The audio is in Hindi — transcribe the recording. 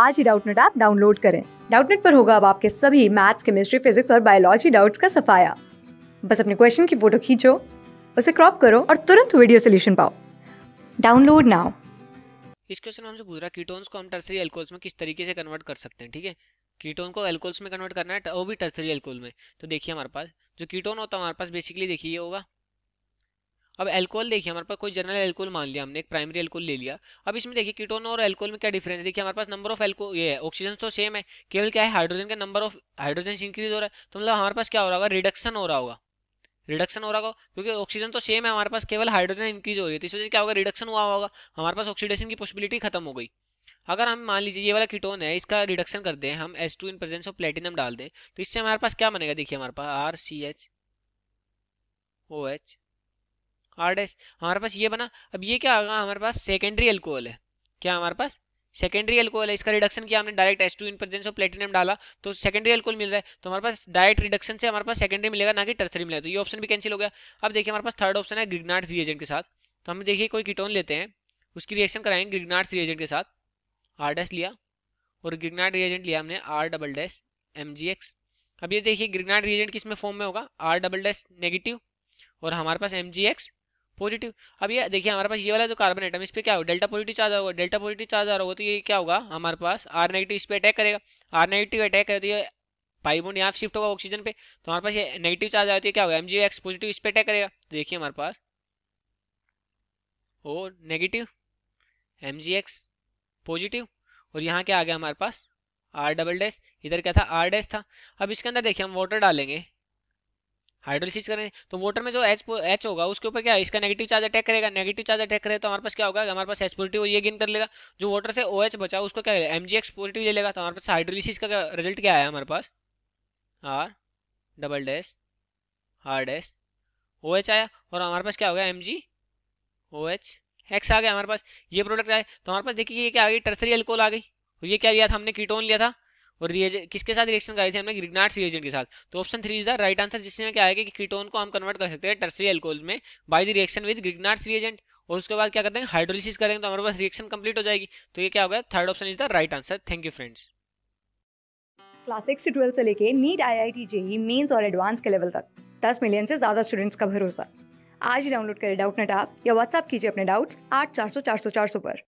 आज ही डाउटनेट ऐप डाउनलोड करें डाउटनेट पर होगा अब आपके सभी मैथ्स केमिस्ट्री फिजिक्स और बायोलॉजी डाउट्स का सफाया बस अपने क्वेश्चन की फोटो खींचो उसे क्रॉप करो और तुरंत वीडियो सोल्यूशन पाओ डाउनलोड नाउ इस क्वेश्चन में हमसे पूछ रहा कीटोन्स को हम टर्सरी एल्कोल्स में किस तरीके से कन्वर्ट कर सकते हैं ठीक है कीटोन को एल्कोल्स में कन्वर्ट करना है तो वो भी टर्सरी एल्कोल में तो देखिए हमारे पास जो कीटोन होता है हमारे पास बेसिकली देखिए होगा अब एल्कोहल देखिए हमारे पास कोई जनरल एल्कोहल मान लिया हमने एक प्राइमरी एल्कोहल ले लिया अब इसमें देखिए कीटोन और एल्कोहल में क्या डिफरेंस देखिए हमारे पास नंबर ऑफ एल्को ये है ऑक्सीजन तो सेम है केवल क्या है हाइड्रोजन का नंबर ऑफ हाइड्रोजन इंक्रीज हो रहा है तो मतलब हमारे पास क्या हो रहा होगा रिडक्शन हो रहा होगा रिडक्शन हो रहा होगा क्योंकि ऑक्सीजन तो सेम है हमारे पास केवल हाइड्रोजन इंक्रीज हो रही है तो इस वजह से क्या होगा रिडक्शन हुआ होगा हमारे पास ऑक्सीडेशन की पॉसिबिलिटी खत्म हो गई अगर हम मान लीजिए ये वाला कीटोन है इसका रिडक्शन कर दें हम s two in presence of platinum डाल दें तो इससे हमारे पास क्या बनेगा देखिए हमारे पास R C H O H R S हमारे पास ये बना अब ये क्या होगा हमारे पास सेकेंडरी एल्कोहल है क्या हमारे पास सेकेंडरी एल्कोहल है इसका रिडक्शन किया हमने direct s two in presence of platinum डाला तो सेकेंडरी एल्कोहल मिल रहा है तो हमारे पास डायरेक्ट रिडक्शन से हमारे पास सेकेंडरी मिलेगा ना कि टर्सरी मिलेगा तो ये ऑप्शन भी कैंसिल हो गया अब देखिए हमारे पास थर्ड ऑप्शन है ग्रिगनाट्स रिएजेंट के साथ तो हम देखिए कोई किटोन लेते हैं उसकी रिएक्शन कराएंगे ग्रिगनाट्स रिएजेंट के साथ आर डैश लिया और ग्रिगनाट रिएजेंट लिया हमने R double dash M G X अब ये देखिए ग्रिगनाट रिएजेंट किस में फॉर्म में होगा आर डबल डैश नेगेटिव और हमारे पास एम जी एक्स पॉजिटिव अब ये देखिए हमारे पास ये वाला जो कार्बन आइटम इस पर क्या होगा डेल्टा पॉजिटिव चार्ज होगा डेल्टा पॉजिटिव चार्ज आ रहा होगा तो ये क्या होगा हमारे पास आर नेगेटिव इस पर अटैक करेगा आर नेगेटिव अटैक करे तो ये पाई बोन यहाँ शिफ्ट होगा ऑक्सीजन पे तो हमारे पास ये नेगेटिव चार्ज आती है तो क्या होगा एम जी एक्स पॉजिटिव इस पर अटैक करेगा देखिए हमारे पास O negative M G X positive और यहाँ क्या आ गया हमारे पास आर डबल डैश इधर क्या था आर डैश था अब इसके अंदर देखिए हम वाटर डालेंगे हाइड्रोलिसिस करें तो वाटर में जो एच एच होगा उसके ऊपर क्या इसका नेगेटिव चार्ज अटैक करेगा नेगेटिव चार्ज अटैक करेगा तो हमारे पास क्या होगा हमारे पास एच पॉजिटिव ये गेन कर लेगा जो वाटर से ओ OH बचा उसको क्या एम जी एक्स पॉजिटिव ले लेगा तो हमारे पास हाइड्रोलिसिस का रिजल्ट क्या आया हमारे पास R double dash R dash O OH आया और हमारे पास क्या होगा M G O H X आ गया हमारे पास ये प्रोडक्ट आए तो हमारे पास देखिए ये क्या आ गई टर्सरी एल्कोहल आ गई और ये क्या लिया था हमने कीटोन लिया था और रिएजेंट किसके साथ रिएक्शन कराई थी हमने ग्रिगनाट्स रिएजेंट के साथ तो option three is the right answer जिसमें क्या आएगा कि कीटोन को हम कन्वर्ट कर सकते हैं टर्सरी एल्कोल में by the reaction with Grignard's reagent और उसके बाद क्या करते हैं हाइड्रोलिसिस करेंगे तो हमारे पास रिएक्शन कंप्लीट हो जाएगी तो ये क्या होगा third option is the right answer thank you friends class six से ट्वेल्थ से लेके NEET I I T JEE Mains और एडवांस के लेवल तक दस मिलियन से ज्यादा स्टूडेंट्स का भरोसा आज ही डाउनलोड करें डाउट नेट आप या व्हाट्सअप कीजिए अपने डाउट्स आठ चार सौ चार सौ चार सौ पर